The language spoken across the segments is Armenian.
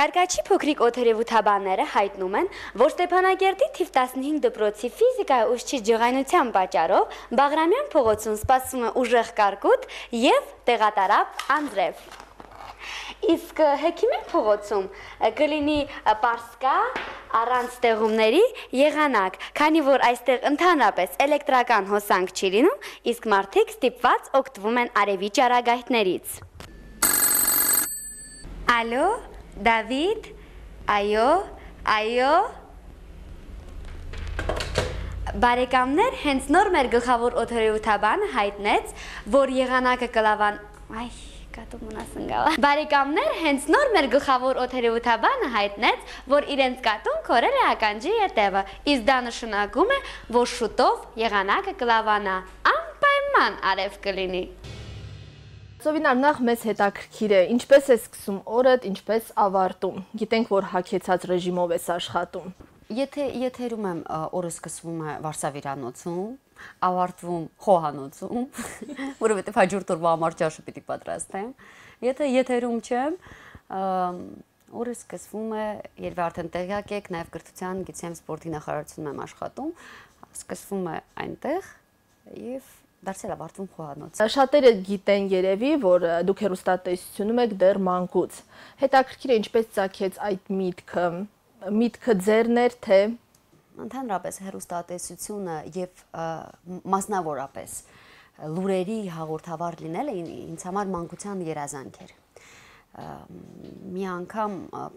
Գարգաչի փոքրիկ օթերևութաբանները հայտնում են, որ Ստեփանագերտի թիվ 15 դպրոցի ֆիզիկայի ուսուցիչ ջղայնության պատճառով Բաղրամյան փողոցում սպասում է ուժեղ կարկուտ եւ տեղատարապ անձրև։ Իսկ հեքիմեն փողոցում կլինի պարսկա առանց տեղումների եղանակ, քանի որ այստեղ ընդհանրապես էլեկտրական հոսանք չի լինում, իսկ մարդիկ ստիպված օգտվում են արևի ճարագայթներից։ Ալո, Դավիթ, այո, այո։ Բարեկամներ, հենց նոր մեր գլխավոր օթերեութաբանը հայտնեց, որ եղանակը կլավան, այ, կատում ունաս ընգավա։ Բարեկամներ, հենց նոր մեր գլխավոր օթերեութաբանը հայտնեց, որ իրենց կատուն քորել է ականջի ետևը, իսկ դա նշանակում է, որ շուտով եղանակը կլավանա, անպայման արև կլինի։ Ծովինար, նախ մեզ հետաքրքիր է, ինչպես է սկսում օրըդ, ինչպես ավարտում։ Գիտենք, որ հակեցած ռեժիմով ես աշխատում։ Եթե եթերում եմ օրը սկսվում է Վարշավիրանոցում, ավարտվում խոհանոցում, որովհետև հաջորդ օրվա համար ճաշը պիտի պատրաստեմ։ Եթե եթերում չեմ, օրը սկսվում է, երբ արդեն տեղյակ եք, նաև կրթության, գիտեմ, սպորտի նախարարությունում եմ աշխատում, սկսվում է այնտեղ եւ դարձել ավարտվում խոհանոց։ Շատերը գիտեն երևի, որ դուք հերոստատեսությունում եք դեռ մանկուց։ Հետաքրքիր է ինչպես ցակեց այդ միտքը։ Միտքը ձերն էր թե ընդհանրապես հերոստատեսությունը եւ մասնավորապես լուրերի հաղորդավար լինելը ինձ համար մանկության երազանք էր մի անգամ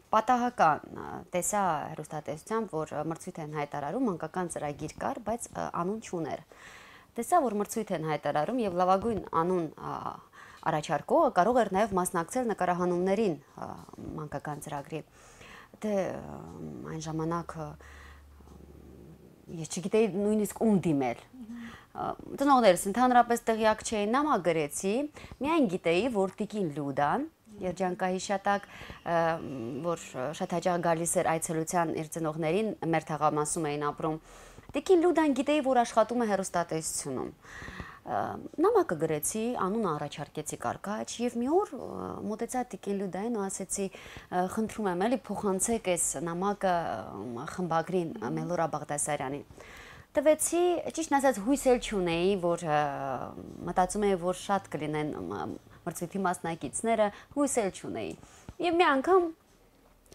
պատահական տեսա հերոստատեսությամբ, որ մրցույթ են հայտարարում, մանկական ծրագիր կար, բայց անուն չուներ։ չու տեսա, որ մրցույթ են հայտարարում եւ լավագույն անուն առաջարկողը կարող էր նաեւ մասնակցել նկարահանումներին մանկական ծրագրի։ Դե այն ժամանակ ես չգիտեի նույնիսկ ում դիմել։ Տնողներս ընդհանրապես տեղյակ չէին, նամա գրեցի, միայն գիտեի, որ Տիկին Լյուդան Երջանկայի շատակ, որ շատ հաճախ գալիս էր այցելության իր ծնողներին, մեր թաղամասում էին ապրում, Տիկին Լյուդան գիտեի, որ աշխատում է հերոստատեսությունում նամակը գրեցի, անունը առաջարկեցի կարկաչ եւ մի օր մտեցա Տիկին Լյուդային ու ասեցի խնդրում եմ էլի փոխանցեք այս նամակը խմբագրին Մելորա Բաղդասարյանին տվեցի, ճիշտն ասած հույս էլ չունեի, որ մտածում էի, որ շատ կլինեն մրցույթի մասնակիցները, հույս էլ չունեի։ Եվ մի անգամ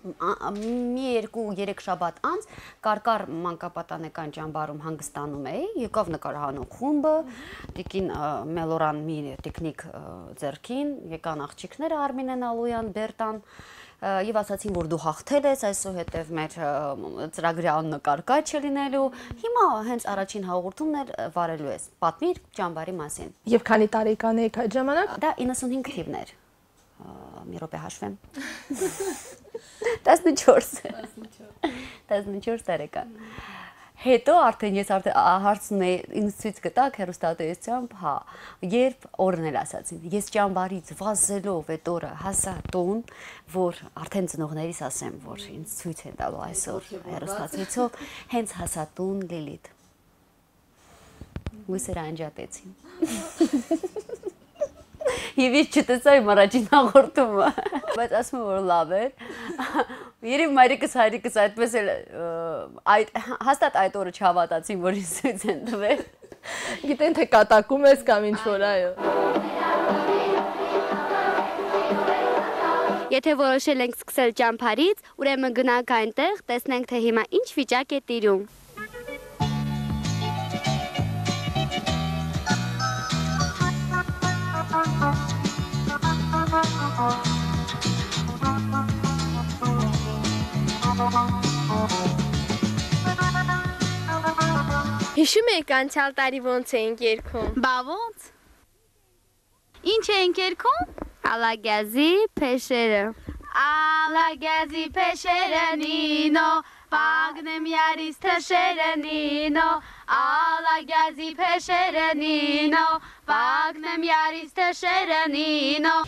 մի երկու երեք շաբաթ անց կարկար մանկապատանեկան ճամբարում հանգստանում էի, եկավ նկարահանող խումբը, տիկին մելորան մի տեխնիկ ձերքին, եկան աղջիկները Արմինեն Ալոյան, Բերտան, եւ ասացին որ դու հաղթել ես այսուհետեւ մեր ծրագրի աննկարկա չլինելու հիմա հենց առաջին հաղորդումն էր վարելու ես պատմիր ճամբարի մասին եւ քանի տարեկան եք այդ ժամանակ դա 95 թիվն էր մի րոպե հաշվեմ 14 14 տարեկան հետո արդեն ես արդեն հարցն է ինձ ցույց գտակ հերոստատեսությամբ հա երբ օրն էլ ասացին ես ճամբարից վազելով այդ օրը հասա տուն որ արդեն ծնողներիս ասեմ որ ինձ ցույց են տալու այսօր հերոստատեսով հենց հասա տուն լիլիթ լույսերը անջատեցին Եվ ես չտեսա իմ առաջին հաղորդումը, բայց ասում եմ որ լավ էր։ Երև մայրիկս հայրիկս այդպես էլ այդ հաստատ այդ օրը չհավատացին, որ ինձ ցույց են տվել։ Գիտեն թե կատակում ես կամ ինչ որ, այո։ Եթե որոշել ենք սկսել ճամփարից, ուրեմն գնանք այնտեղ, տեսնենք թե հիմա ինչ վիճակ է տիրում։ Հիշում եք անցյալ տարի ոնց էինք երգում։ Բա ոնց։ Ինչ էինք երգում։ Ալագյազի փեշերը։ Ալագյազի փեշերը նինո, Պագնեմ յարիս թշերը նինո, Ալագյազի փեշերը նինո, Պագնեմ յարիս թշերը նինո։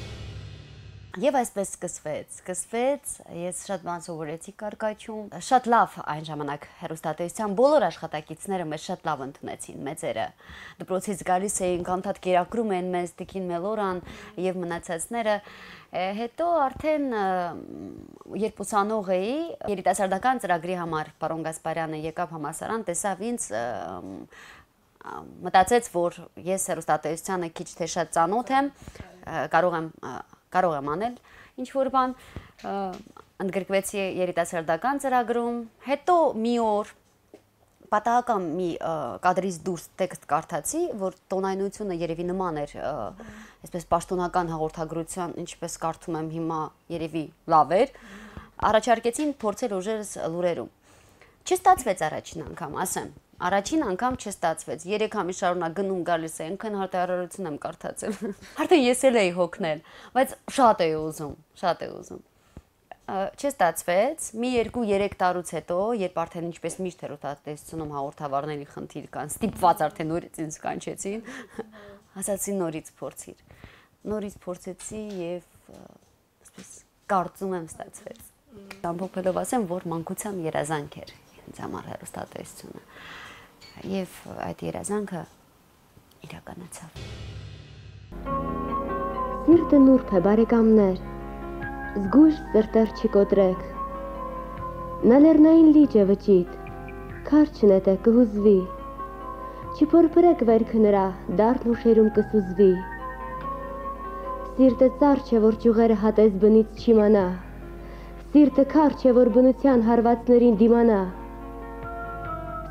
Եվ այսպես սկսվեց։ Սկսվեց, ես շատ բան սովորեցի կարկաչում։ Շատ լավ այն ժամանակ հերոստատեսության բոլոր աշխատակիցները մեզ շատ լավ ընդունեցին, մեծերը։ Դպրոցից գալիս էինք, անդադ կերակրում էին մեզ Տիկին Մելորան եւ մնացածները։ Հետո արդեն երբ ուսանող էի, երիտասարդական ծրագրի համար պարոն Գասպարյանը եկավ համասարան, տեսավ ինձ մտածեց, որ ես հերոստատեսությանը քիչ թե շատ ծանոթ եմ, կարող եմ կարող եմ անել ինչ որ բան ընդգրկվեցի երիտասարդական ծրագրում, հետո մի օր պատահական մի կադրից դուրս տեքստ կարդացի, որ տոնայնությունը երևի նման էր, այսպես պաշտոնական հաղորդագրության, ինչպես կարդում եմ հիմա, երևի լավ էր, առաջարկեցին փորձել ուժերս լուրերում։ Չստացվեց առաջին անգամ, ասեմ, Առաջին անգամ չստացվեց։ 3 ամիս շարունակ գնում գալիս էի, ինքն հարտարարություն եմ կարդացել։ Արդեն ես էլ էի հոգնել, բայց շատ էի ուզում, շատ էի ուզում։ Չստացվեց։ Մի 2-3 տարուց հետո, երբ արդեն ինչպես միշտ հերոստատեսությունում հաղորդավարների խնդիր կան, ստիպված արդեն նորից ինձ կանչեցին, ասացի նորից փորձիր։ Նորից փորձեցի եւ այսպես կարծում եմ ստացվեց։ Ամբողջովին ասեմ, որ մանկությամ երազանք էր ինձ համար հերոստատեսությունը եւ այդ երազանքը իրականացավ։ Սիրտը նուրբ է բարեկամներ։ Զգույշ սրտեր չկոտրեք։ Նա լեռնային լիճ է վճիտ։ Քարչն է տե կհուզվի։ Չփորփրեք վերքը նրա, դառն ուշերում կսուզվի։ Սիրտը ծառ չէ, որ ճյուղերը հատես բնից չիմանա։ Սիրտը քար չէ, որ բնության հարվածներին դիմանա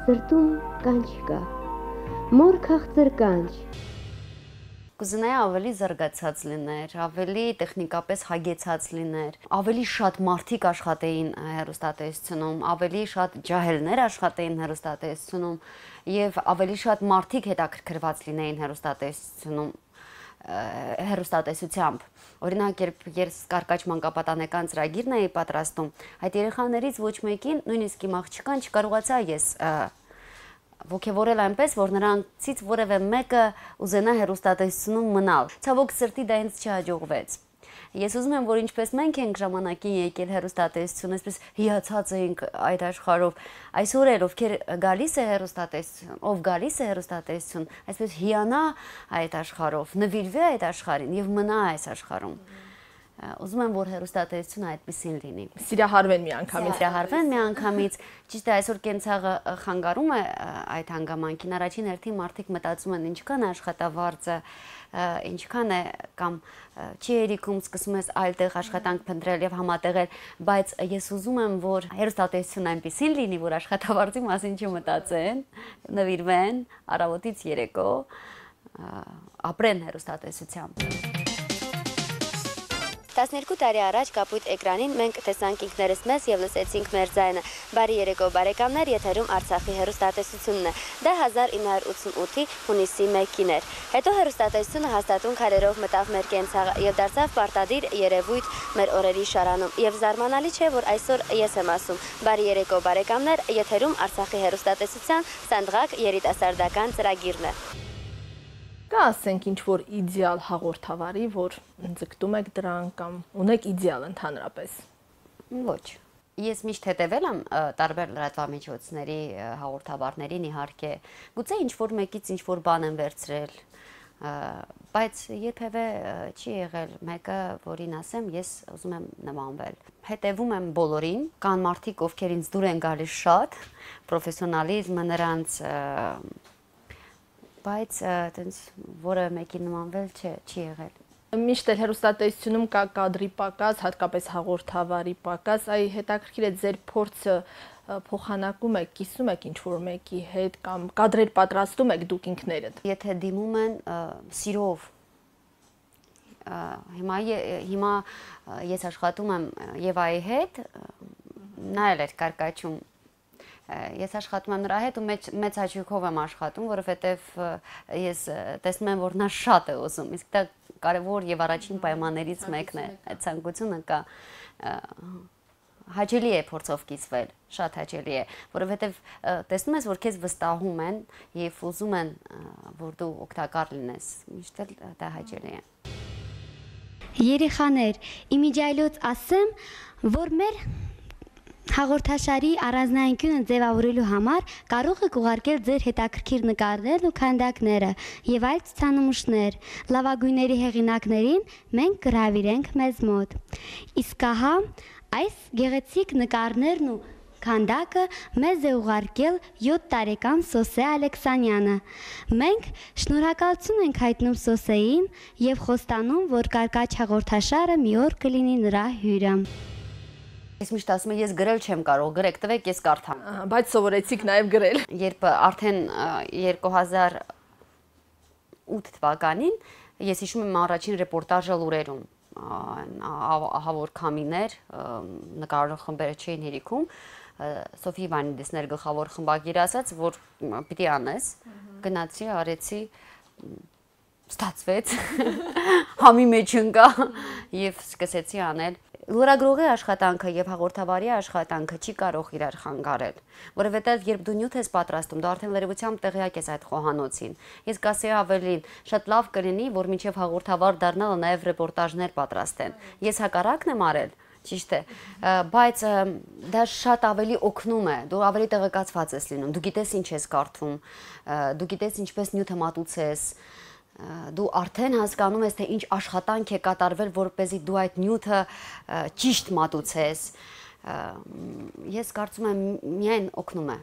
սրտում կանչ կա։ Մոր քաղցր կանչ, կուզենայի ավելի զարգացած լիներ, ավելի տեխնիկապես հագեցած լիներ, ավելի շատ մարդիկ աշխատեին հերոստատեսությունում, ավելի շատ ջահելներ աշխատեին հերոստատեսությունում եւ ավելի շատ մարդիկ հետաքրքրված լինեին հերոստատեսությունում հերոստատեսությամբ։ Օրինակ, երբ ես կարկաչ մանկապատանեկան ծրագիրն էի պատրաստում, այդ երեխաներից ոչ մեկին, նույնիսկ իմ աղջկան չկարողացա ես ոգևորել այնպես, որ նրանցից որևէ մեկը ուզենա հերոստատեսությունում մնալ։ Ցավոք սրտի դա ինձ չհաջողվեց։ Ես ուզում եմ, որ ինչպես մենք ենք ժամանակին եկել հերոստատեսություն, այսպես հիացած ենք այդ աշխարհով, այսօր էլ ովքեր գալիս է հերոստատեսություն, ով գալիս է հերոստատեսություն, այսպես հիանա այդ աշխարհով, նվիրվի այդ աշխարհին եւ մնա այս աշխարհում։ Ուզում եմ, որ հերոստատեսությունը այդպեսին լինի։ Սիրահարվեն մի անգամից։ Սիրահարվեն մի անգամից։ Ճիշտ է, այսօր կենցաղը խանգարում է այդ հանգամանքին։ Առաջին հերթին մարդիկ մտածում են ինչքան աշխատավարձը, ինչքան է կամ չի երիկում սկսում ես այլտեղ աշխատանք փնտրել եւ համատեղել, բայց ես ուզում եմ, որ հերոստատեսություն այնպեսին լինի, որ աշխատավարձի մասին չմտածեն, նվիրվեն առավոտից երեկո ապրեն հերոստատեսությամբ։ 12 տարի առաջ կապույտ էկրանին մենք տեսանք ինքներս մեզ եւ լսեցինք մեր ձայնը։ Բարի երեկո բարեկամներ, եթերում Արցախի հերոստատեսությունն է։ Դա 1988-ի հունիսի 1-ին էր։ Հետո հերոստատեսությունը հաստատուն քարերով մտավ մեր կենցաղը եւ դարձավ պարտադիր երևույթ մեր օրերի շարանում։ Եվ զարմանալի չէ, որ այսօր ես եմ ասում. Բարի երեկո բարեկամներ, եթերում Արցախի հերոստատեսության Սանդղակ երիտասարդական ծրագիրն է։ Կա ասենք ինչ որ իդեալ հաղորդավարի, որ ձգտում եք դրան կամ ունեք իդեալ ընդհանրապես։ Ոչ։ Ես միշտ հետևել եմ տարբեր լրատվամիջոցների հաղորդավարներին իհարկե։ Գուցե ինչ որ մեկից ինչ որ բան եմ վերցրել, բայց երբևէ չի եղել մեկը, որին ասեմ, ես ուզում եմ նմանվել։ Հետևում եմ բոլորին, կան մարդիկ, ովքեր ինձ դուր են գալիս շատ, պրոֆեսիոնալիզմը նրանց և, բայց այտենց որը մեկի նմանվել չէ, չի եղել։ Միշտ էլ հերոստատեսությունում կա կադրի պակաս, հատկապես հաղորդավարի պակաս, այ հետաքրքիր է ձեր փորձը փոխանակում եք, կիսում եք ինչ-որ մեկի հետ կամ կադրեր պատրաստում եք դուք ինքներդ։ Եթե դիմում են սիրով հիմա հիմա ես աշխատում եմ Եվայի հետ, նա էլ էր կարկաչում ես աշխատում եմ նրա հետ ու մեծ մեծ հաճույքով եմ աշխատում, որովհետև ես տեսնում եմ, որ նա շատ է ուզում։ Իսկ դա կարևոր եւ առաջին պայմաններից մեկն է։ Այդ ցանկությունը կա հաճելի է փորձով կիսվել, շատ հաճելի է, որովհետև տեսնում ես, որ քեզ վստահում են եւ ուզում են, որ դու օգտակար լինես։ Միշտ էլ դա հաճելի է։ Երեխաներ, իմիջայլոց ասեմ, որ մեր մեր Հաղորդաշարի առանձնայնությունը ձևավորելու համար կարող եք ուղարկել ձեր հետաքրքիր նկարներն ու քանդակները եւ այլ ցուցանմուշներ։ Լավագույնների հեղինակներին մենք գրավիրենք մեզ մոտ։ Իսկ ահա այս գեղեցիկ նկարներն ու քանդակը մեզ է ուղարկել 7 տարեկան Սոսե Ալեքսանյանը։ Մենք շնորհակալություն ենք հայտնում Սոսեին եւ խոստանում, որ Կարկաչ հաղորդաշարը մի օր կլինի նրա հյուրը։ Ես միշտ ասում եմ, ես գրել չեմ կարող, գրեք, տվեք, ես կարդամ։ Բայց սովորեցիք նաև գրել։ Երբ արդեն 2008 թվականին ես հիշում եմ առաջին ռեպորտաժը լուրերում ահավոր քամիներ նկարող խմբերը չէին հերիքում Սոֆի Վանիդեսներ գլխավոր խմբագիրը ասաց որ պիտի անես գնացի արեցի ստացվեց համի մեջ ընկա եւ սկսեցի անել լրագրողի աշխատանքը եւ հաղորդավարի աշխատանքը չի կարող իրար խանգարել, որովհետեւ երբ դու նյութ ես պատրաստում, դու արդեն լրիվությամբ տեղյակ ես այդ խոհանոցին։ Ես կասեի ավելին, շատ լավ կլինի, որ միջև հաղորդավար դառնալը նաեւ ռեպորտաժներ պատրաստեն։ Ես հակառակն եմ արել, ճիշտ է բայց դա շատ ավելի օգնում է դու ավելի տեղեկացված ես լինում դու գիտես ինչ ես կարդում դու գիտես ինչպես նյութը մատուցես ես դու արդեն հասկանում ես թե ինչ աշխատանք է կատարվել որպեսզի դու այդ նյութը ճիշտ մատուցես ես կարծում եմ միայն օգնում է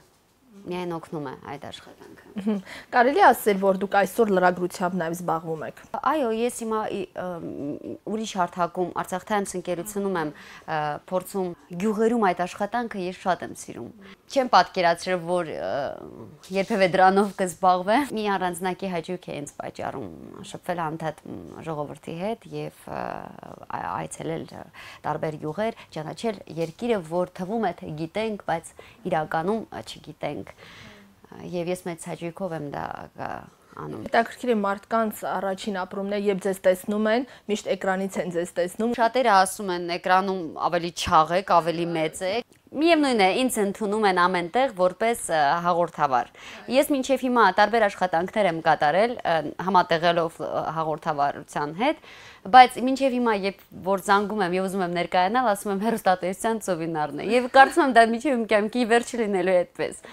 միայն օգնում է այդ աշխատանքը։ Կարելի ասել, որ դուք այսօր լրագրությամբ նաև զբաղվում եք։ Այո, ես հիմա ուրիշ հարթակում Արցախ Times ընկերությունում եմ փորձում գյուղերում այդ աշխատանքը ես շատ եմ սիրում չեմ պատկերացրել, որ երբևէ դրանով կզբաղվեմ։ Մի առանձնակի հաճույք է ինձ պատճառում շփվել անդադ ժողովրդի հետ եւ այցելել տարբեր յուղեր, ճանաչել երկիրը, որ թվում է թե գիտենք, բայց իրականում չգիտենք։ Եվ ես մեծ հաճույքով եմ դա անում։ Հետաքրքիր է մարդկանց առաջին ապրումն է, երբ ձեզ տեսնում են, միշտ էկրանից են ձեզ տեսնում։ Շատերը ասում են, էկրանում ավելի չաղ եք, ավելի մեծ եք։ Միևնույն է, ինձ ընդունում են ամենտեղ որպես հաղորդավար։ Ես մինչև հիմա տարբեր աշխատանքներ եմ կատարել համատեղելով հաղորդավարության հետ, բայց մինչև հիմա երբ որ զանգում եմ եւ ուզում եմ ներկայանալ, ասում եմ հերոստատեսյան ծովինարն է։ Եվ կարծում եմ դա մինչև իմ կյանքի վերջը լինելու է այդպես։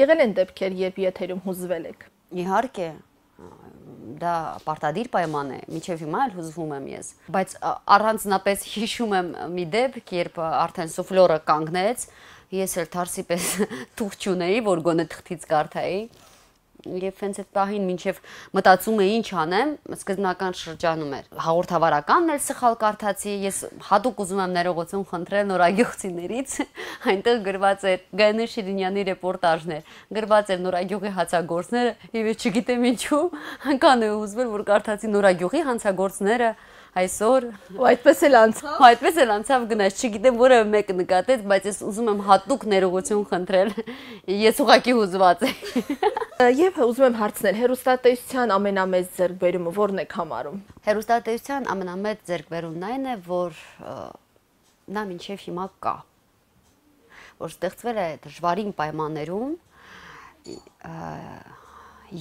Եղել են դեպքեր, երբ եթերում հուզվել եք։ Իհարկե, դա պարտադիր պայման է, միջև հիմա էլ հուզվում եմ ես, բայց առանձնապես հիշում եմ մի դեպք, երբ արդեն սուֆլորը կանգնեց, ես էլ թարսի պես թուղ չունեի, որ գոնե թղթից կարդայի Եվ հենց այդ պահին մինչև մտածում էի ինչ անեմ, սկզբնական շրջանում էր։ Հաղորդավարականն էլ սխալ կարդացի, ես հատուկ ուզում եմ ներողություն խնդրել նորագյուղցիներից, այնտեղ գրված էր Գայանե Շիրինյանի ռեպորտաժներ, գրված էր նորագյուղի հացագործները, եւ ես չգիտեմ ինչու, անկան է ուզվել որ կարդացի նորագյուղի հանցագործները, այսօր ու այդպես էլ անցավ։ Ու հա, այդպես էլ անցավ գնաց, չգիտեմ որը մեկը նկատեց, բայց ես ուզում եմ հատուկ ներողություն խնդրել։ Ես ուղակի հուզված եմ։ Եվ ուզում եմ հարցնել հերոստատեսության ամենամեծ ձեռքբերումը ո՞րն եք համարում։ Հերոստատեսության ամենամեծ ձեռքբերումն այն է, որ նա մինչև հիմա կա որ ստեղծվել է դժվարին պայմաններում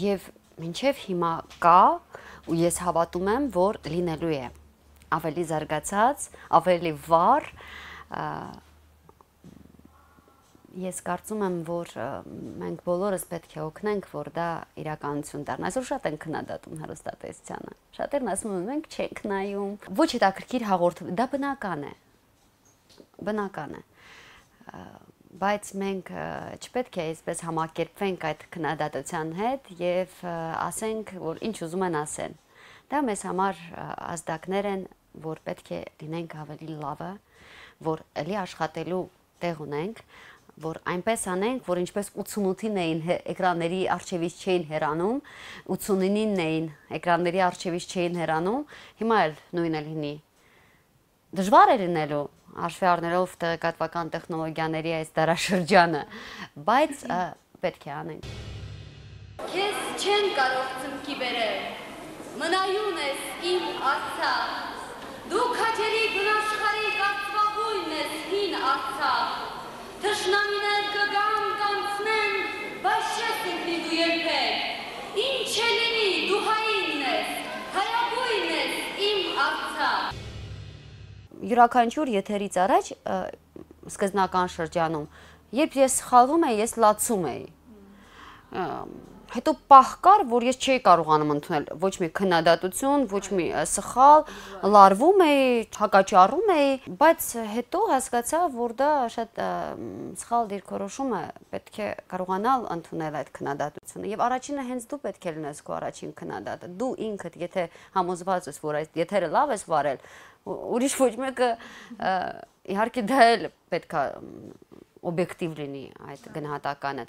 եւ մինչեւ հիմա կա ու ես հավատում եմ, որ լինելու է ավելի զարգացած, ավելի վառ ես կարծում եմ, որ մենք բոլորս պետք է օգնենք, որ դա իրականություն դառնա։ Այսօր շատ են քննադատում հերոստատեսությանը։ Շատերն ասում են, մենք չենք նայում։ Ոչ հետաքրքիր հաղորդում, դա բնական է։ Բնական է։ Բայց մենք չպետք է այսպես համակերպվենք այդ քննադատության հետ եւ ասենք, որ ինչ ուզում են ասեն։ Դա մեզ համար ազդակներ են որ պետք է դինենք ավելի լավը, որ ելի աշխատելու տեղ ունենք, որ այնպես անենք, որ ինչպես 88-ին էին էկրանների արջևից չէին հեռանում, 89-ին էին էկրանների արջևից չէին հեռանում, հիմա էլ նույնն էլ լինի։ Դժվար է լինելու հաշվի առնելով տեղեկատվական տեխնոլոգիաների այս դարաշրջանը, բայց պետք է անենք։ Քեզ չեն կարող ծնկի բերել։ Մնայուն ես իմ Արցախ։ Դու քաջերի գնաշխարի կացվագույն ես հին Արցախ։ Թշնամիներ կգան կանցնեն, բայց չես ինքնի դու երբեք։ Ինչ է լինի, դու հայինն ես, հայագույն ես իմ Արցախ։ Յուրաքանչյուր եթերից առաջ սկզնական շրջանում, երբ ես սխալվում էի, ես լացում էի հետո պահ կար, որ ես չէի կարողանում ընդունել ոչ մի քննադատություն, ոչ մի սխալ, լարվում էի, հակաճառում էի, բայց հետո հասկացա, որ դա շատ սխալ դիրքորոշում է, պետք է կարողանալ ընդունել այդ քննադատությունը։ Եվ առաջինը հենց դու պետք է լինես քո առաջին քննադատը։ Դու ինքդ, եթե համոզված ես, որ այդ եթերը լավ ես վարել, ուրիշ ոչ մեկը իհարկե դա էլ պետքա օբյեկտիվ լինի այդ գնահատականը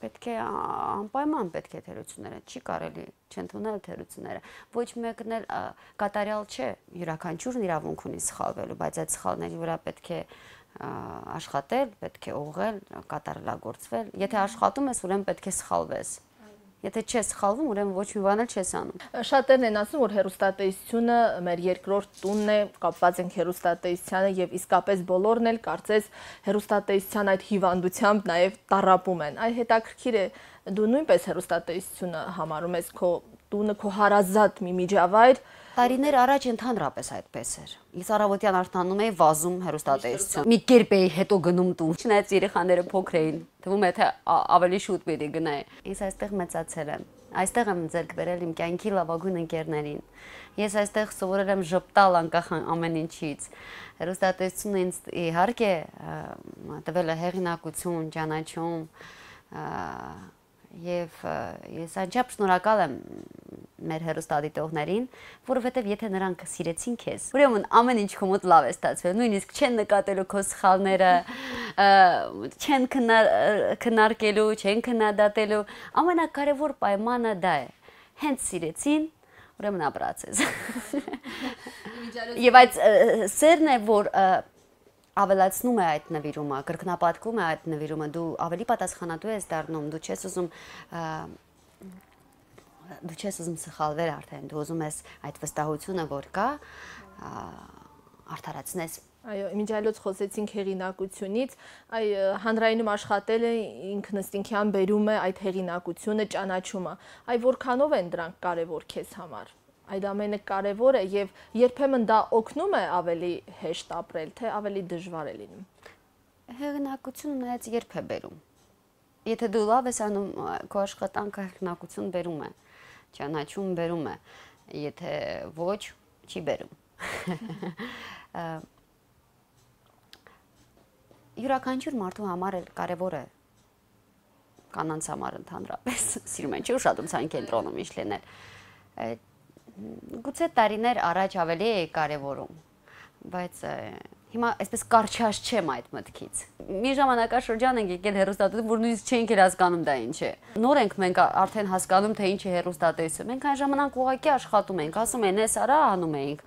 պետք է անպայման պետք է թերությունները, չի կարելի չընդունել թերությունները։ Ոչ մեկն էլ կատարյալ չէ, յուրաքանչյուրն իրավունք ունի սխալվելու, բայց այդ սխալների վրա պետք է աշխատել, պետք է ուղղել, կատարելագործվել։ Եթե աշխատում ես, ուրեմն պետք է սխալվես։ Եթե չես խալվում, ուրեմն ոչ մի բան էլ չես անում։ Շատերն են ասում, որ հերոստատեյությունը մեր երկրորդ տունն է, կապված ենք հերոստատեյությանը եւ իսկապես բոլորն էլ կարծես հերոստատեյության այդ հիվանդությամբ նաեւ տարապում են։ Այ հետաքրքիր է, դու նույնպես հերոստատեյությունը համարում ես քո տունը քո հարազատ մի միջավայր։ Տարիներ առաջ ընդհանրապես այդպես էր։ Ես առավոտյան արթնանում էի վազում հերոստատեսություն։ Մի կերպ էի հետո գնում տուն։ Չնայած երեխաները փոքր էին, թվում է թե ավելի շուտ պետք է գնայի։ Ես այստեղ մեծացել եմ։ Այստեղ եմ ձեռք բերել իմ կյանքի լավագույն ընկերներին։ Ես այստեղ սովորել եմ ժպտալ անկախ ամեն ինչից։ Հերոստատեսությունը ինձ իհարկե տվել է հեղինակություն, ճանաչում, Եվ ես անչափ շնորհակալ եմ մեր հերոստատիտողներին, որովհետև եթե նրանք սիրեցին քեզ, ուրեմն ամեն ինչ քո մոտ լավ է ստացվել, նույնիսկ չեն նկատելու քո սխալները, չեն քննարկելու, չեն քննադատելու։ Ամենակարևոր պայմանը դա է։ Հենց սիրեցին, ուրեմն ապրած ես։ Եվ այդ սերն է, որ ավելացնում է այդ նվիրումը, կրկնապատկում է այդ նվիրումը, դու ավելի պատասխանատու ես դառնում, դու չես ուզում դու չես ուզում սխալվել արդեն, դու ուզում ես այդ վստահությունը, որ կա, արդարացնես Այո, միջայլոց խոսեցինք հեղինակությունից, այ հանրայինում աշխատել է ինքնստինքյան բերում է այդ հեղինակությունը, ճանաչումը։ Այ որքանով են դրանք կարևոր քեզ համար։ Այդ ամենը կարևոր է եւ երբեմն դա օգնում է ավելի հեշտ ապրել, թե ավելի դժվար է լինում։ Հեղինակությունը նայած երբ է բերում։ Եթե դու լավ ես անում, քո աշխատանքը հեղինակություն բերում է, ճանաչում բերում է, եթե ոչ, չի բերում։ Յուրաքանչյուր մարդու համար էլ կարևոր է կանանց համար ընդհանրապես, սիրում են չի ուշադրության կենտրոնում ինչ լինել գուցե տարիներ առաջ ավելի է կարևորում, բայց հիմա այսպես կարճաշ չեմ այդ մտքից։ Մի ժամանակաշրջան ենք եկել հերոստատություն, որ նույնիսկ չենք էլ հասկանում դա ինչ է։ Նոր ենք մենք արդեն հասկանում, թե ինչ է հերոստատեսը։ Մենք այն ժամանակ ուղակի աշխատում ենք, ասում են, «Էս արա» անում էինք։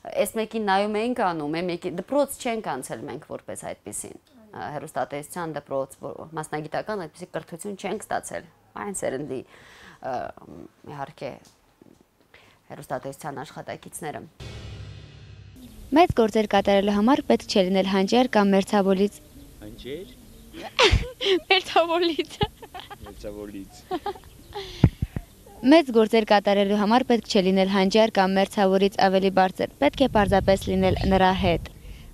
Էս մեկին նայում էինք անում, եմ եկի դպրոց չենք անցել մենք որպես այդպեսին հերոստատեսության դպրոց մասնագիտական այդպեսի կրթություն չենք ստացել։ Այն սերնդի իհարկե հերոստատեսության աշխատակիցները։ Մեծ գործեր կատարելու համար պետք չէ լինել հանջեր կամ մերձավորից։ Հանջեր։ Մերձավորից։ Մերձավորից։ Մեծ գործեր կատարելու համար պետք չէ լինել հանջար կամ մերձավորից ավելի բարձր։ Պետք է պարզապես լինել նրա հետ։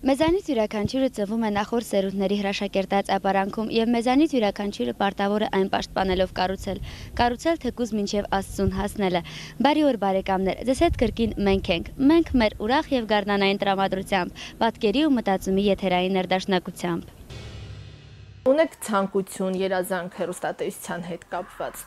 Մեզանից յուրաքանչյուրը ծնվում է նախորդ սերունդների հրաշակերտած ապարանքում եւ մեզանից յուրաքանչյուրը պարտավոր է այն պաշտպանելով կառուցել։ Կառուցել թեկուզ մինչեւ Աստծուն հասնելը։ Բարի օր բարեկամներ։ Ձեզ հետ կրկին մենք ենք։ Մենք մեր ուրախ եւ գարնանային տրամադրությամբ, պատկերի ու մտածումի եթերային ներդաշնակությամբ։ Ունեք ցանկություն երազանք հերոստատեսության հետ կապված։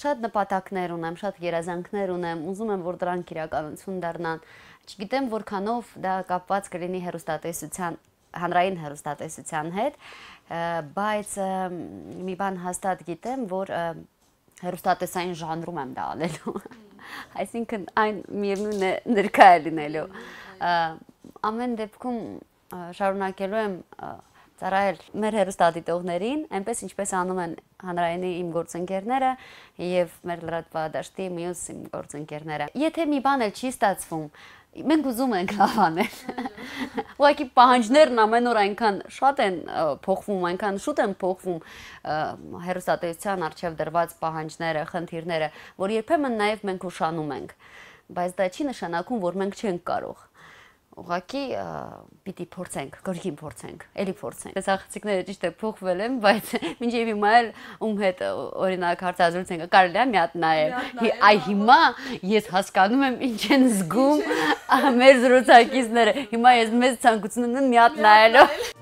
Շատ նպատակներ ունեմ, շատ երազանքներ ունեմ, ուզում եմ որ դրանք իրականություն դառնան չգիտեմ որքանով դա կապված կլինի հերոստատեսության հանրային հերոստատեսության հետ, բայց մի բան հաստատ գիտեմ, որ հերոստատեսային ժանրում եմ դա անելու։ Այսինքն այն միևնույն է ներկայ լինելու։ Ամեն դեպքում շարունակելու եմ ծառայել մեր հերոստատիտողներին, այնպես ինչպես անում են հանրայինի իմ գործընկերները եւ մեր լրատվադաշտի մյուս իմ գործընկերները։ Եթե մի բան էլ չի ստացվում, մենք ուզում ենք լավանել։ Ուղղակի պահանջներն ամեն օր այնքան շատ են փոխվում, այնքան շուտ են փոխվում հերոստատեյության արժեվ դրված պահանջները, խնդիրները, որ երբեմն նաեւ մենք ուշանում ենք բայց դա չի նշանակում, որ մենք չենք կարող ուղղակի պիտի փորձենք, գրգին փորձենք, էլի փորձենք։ Այս աղջիկները ճիշտ է փոխվել են, բայց մինչև հիմա էլ ում հետ օրինակ հարցազրույցենք կարելի է մի հատ նայել։ Այ հիմա ես հասկանում եմ ինչ են զգում մեր զրուցակիցները։ Հիմա ես մեզ ցանկություն ունեմ մի հատ նայելով։